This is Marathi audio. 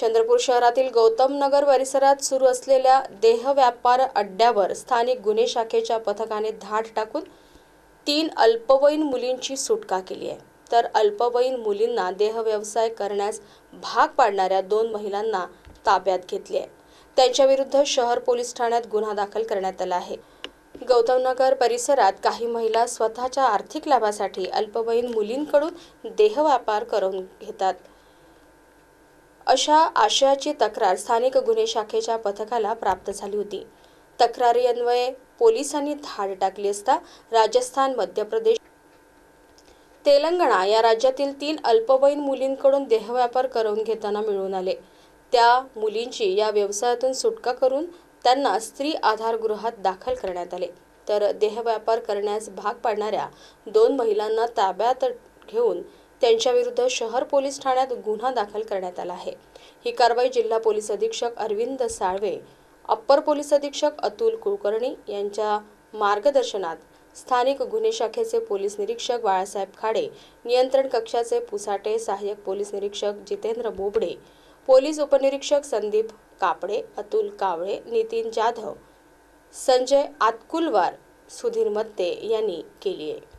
चंद्रपूर शहरातील गौतम नगर परिसरात सुरू असलेल्या देह व्यापार अड्ड्यावर स्थानिक गुन्हे शाखेच्या पथकाने धाड टाकून तीन अल्पवयीन मुलींची सुटका केली आहे तर अल्पवयीन मुलींना देह व्यवसाय करण्यास भाग पाडणाऱ्या दोन महिलांना ताब्यात घेतली आहे त्यांच्याविरुद्ध शहर पोलीस ठाण्यात गुन्हा दाखल करण्यात आला आहे गौतम नगर परिसरात काही महिला स्वतःच्या आर्थिक लाभासाठी अल्पवयीन मुलींकडून देह व्यापार करून घेतात अशा आशयाची तक्रार स्थानिक गुन्हे शाखेच्या पथकाला प्राप्त झाली होती तक्रारीन्वये पोलिसांनी धाड टाकली असता राजस्थान मध्य प्रदेश तेलंगणा या राज्यातील तीन अल्पवयीन मुलींकडून देहव्यापार करून घेताना मिळून आले त्या मुलींची या व्यवसायातून सुटका करून त्यांना स्त्री आधार गृहात दाखल करण्यात आले तर देहव्यापार करण्यास भाग पाडणाऱ्या दोन महिलांना ताब्यात घेऊन त्यांच्याविरुद्ध शहर पोलीस ठाण्यात गुन्हा दाखल करण्यात आला आहे ही कारवाई जिल्हा पोलीस अधीक्षक अरविंद साळवे अप्पर पोलीस अधीक्षक अतुल कुलकर्णी यांच्या मार्गदर्शनात स्थानिक गुन्हे शाखेचे पोलीस निरीक्षक बाळासाहेब खाडे नियंत्रण कक्षाचे पुसाटे सहाय्यक पोलीस निरीक्षक जितेंद्र बोबडे पोलीस उपनिरीक्षक संदीप कापडे अतुल कावळे नितीन जाधव संजय आतकुलवार सुधीर मत्ते यांनी केली आहे